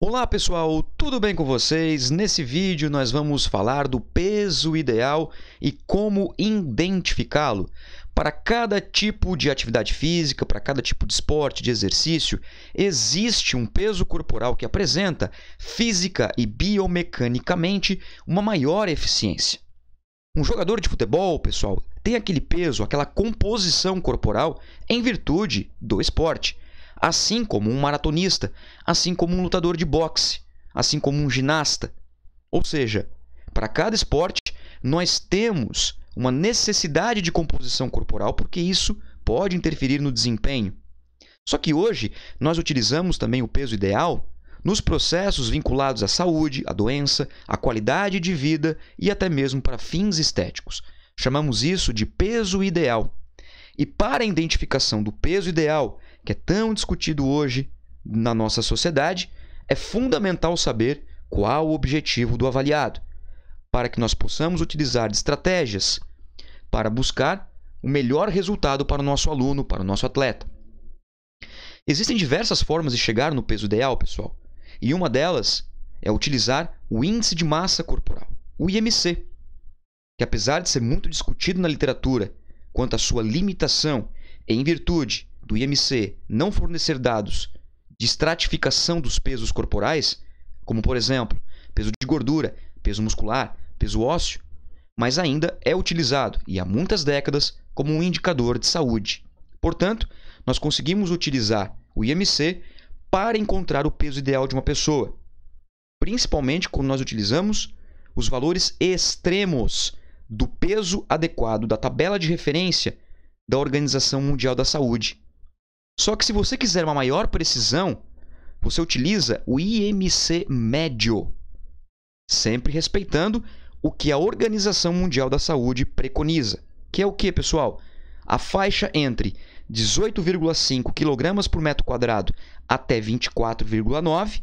Olá pessoal, tudo bem com vocês? Nesse vídeo nós vamos falar do peso ideal e como identificá-lo. Para cada tipo de atividade física, para cada tipo de esporte, de exercício, existe um peso corporal que apresenta, física e biomecanicamente, uma maior eficiência. Um jogador de futebol, pessoal, tem aquele peso, aquela composição corporal em virtude do esporte assim como um maratonista, assim como um lutador de boxe, assim como um ginasta. Ou seja, para cada esporte, nós temos uma necessidade de composição corporal, porque isso pode interferir no desempenho. Só que hoje nós utilizamos também o peso ideal nos processos vinculados à saúde, à doença, à qualidade de vida e até mesmo para fins estéticos. Chamamos isso de peso ideal. E para a identificação do peso ideal que é tão discutido hoje na nossa sociedade, é fundamental saber qual o objetivo do avaliado, para que nós possamos utilizar estratégias para buscar o melhor resultado para o nosso aluno, para o nosso atleta. Existem diversas formas de chegar no peso ideal, pessoal, e uma delas é utilizar o índice de massa corporal, o IMC, que apesar de ser muito discutido na literatura quanto à sua limitação em virtude do IMC não fornecer dados de estratificação dos pesos corporais, como por exemplo, peso de gordura, peso muscular, peso ósseo, mas ainda é utilizado e há muitas décadas como um indicador de saúde. Portanto, nós conseguimos utilizar o IMC para encontrar o peso ideal de uma pessoa, principalmente quando nós utilizamos os valores extremos do peso adequado da tabela de referência da Organização Mundial da Saúde, só que se você quiser uma maior precisão, você utiliza o IMC médio, sempre respeitando o que a Organização Mundial da Saúde preconiza, que é o que, pessoal? A faixa entre 18,5 kg por metro quadrado até 24,9.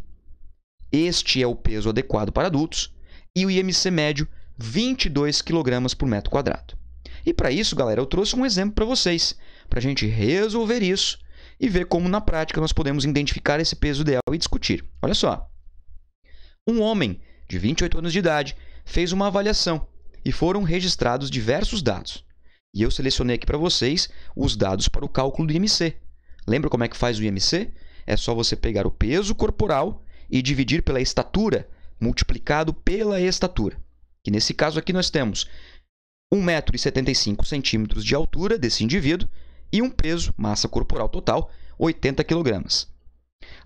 Este é o peso adequado para adultos e o IMC médio 22 kg por metro quadrado. E para isso, galera, eu trouxe um exemplo para vocês, para a gente resolver isso e ver como na prática nós podemos identificar esse peso ideal e discutir. Olha só. Um homem de 28 anos de idade fez uma avaliação e foram registrados diversos dados. E eu selecionei aqui para vocês os dados para o cálculo do IMC. Lembra como é que faz o IMC? É só você pegar o peso corporal e dividir pela estatura, multiplicado pela estatura. Que nesse caso aqui nós temos 1,75m de altura desse indivíduo e um peso, massa corporal total, 80 kg.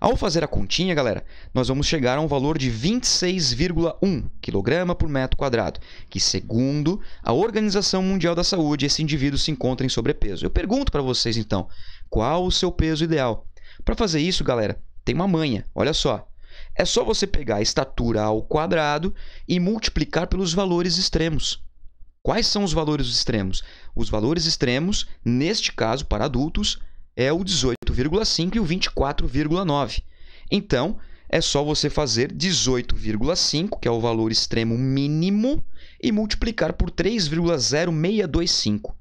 Ao fazer a continha, galera, nós vamos chegar a um valor de 26,1 kg por metro quadrado, que segundo a Organização Mundial da Saúde, esse indivíduo se encontra em sobrepeso. Eu pergunto para vocês então, qual o seu peso ideal? Para fazer isso, galera, tem uma manha, olha só. É só você pegar a estatura ao quadrado e multiplicar pelos valores extremos. Quais são os valores extremos? Os valores extremos, neste caso para adultos, é o 18,5 e o 24,9. Então, é só você fazer 18,5, que é o valor extremo mínimo, e multiplicar por 3,0625.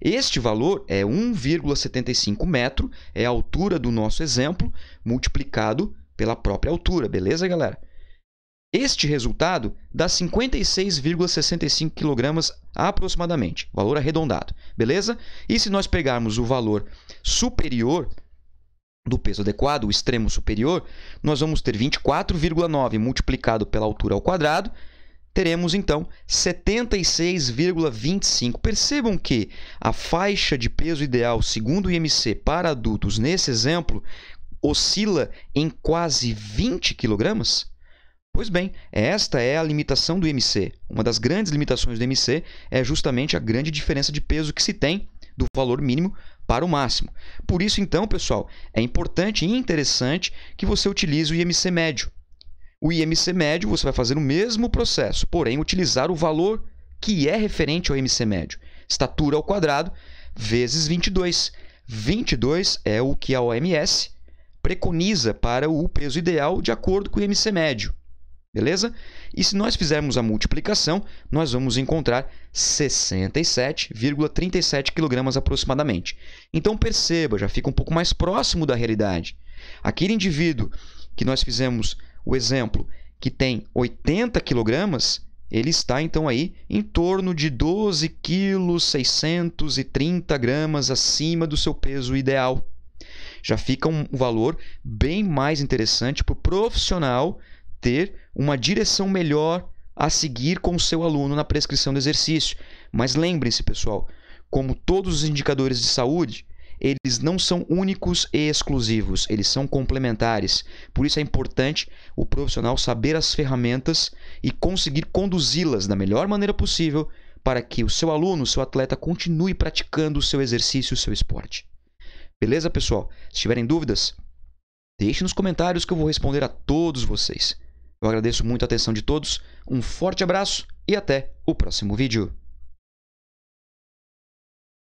Este valor é 1,75 metro, é a altura do nosso exemplo, multiplicado pela própria altura, beleza, galera? Este resultado dá 56,65 kg aproximadamente, valor arredondado, beleza? E se nós pegarmos o valor superior do peso adequado, o extremo superior, nós vamos ter 24,9 multiplicado pela altura ao quadrado, teremos então 76,25. Percebam que a faixa de peso ideal segundo o IMC para adultos nesse exemplo oscila em quase 20 quilogramas? Pois bem, esta é a limitação do MC. Uma das grandes limitações do MC é justamente a grande diferença de peso que se tem do valor mínimo para o máximo. Por isso, então, pessoal, é importante e interessante que você utilize o IMC médio. O IMC médio você vai fazer o mesmo processo, porém utilizar o valor que é referente ao IMC médio. Estatura ao quadrado vezes 22. 22 é o que a OMS preconiza para o peso ideal de acordo com o IMC médio. Beleza? E se nós fizermos a multiplicação, nós vamos encontrar 67,37 kg aproximadamente. Então perceba, já fica um pouco mais próximo da realidade. Aquele indivíduo que nós fizemos o exemplo que tem 80 kg, ele está então aí em torno de 12 kg 630 gramas acima do seu peso ideal. Já fica um valor bem mais interessante para o profissional ter uma direção melhor a seguir com o seu aluno na prescrição do exercício. Mas lembrem-se, pessoal, como todos os indicadores de saúde, eles não são únicos e exclusivos, eles são complementares. Por isso é importante o profissional saber as ferramentas e conseguir conduzi-las da melhor maneira possível para que o seu aluno, o seu atleta, continue praticando o seu exercício, o seu esporte. Beleza, pessoal? Se tiverem dúvidas, deixe nos comentários que eu vou responder a todos vocês. Eu agradeço muito a atenção de todos, um forte abraço e até o próximo vídeo.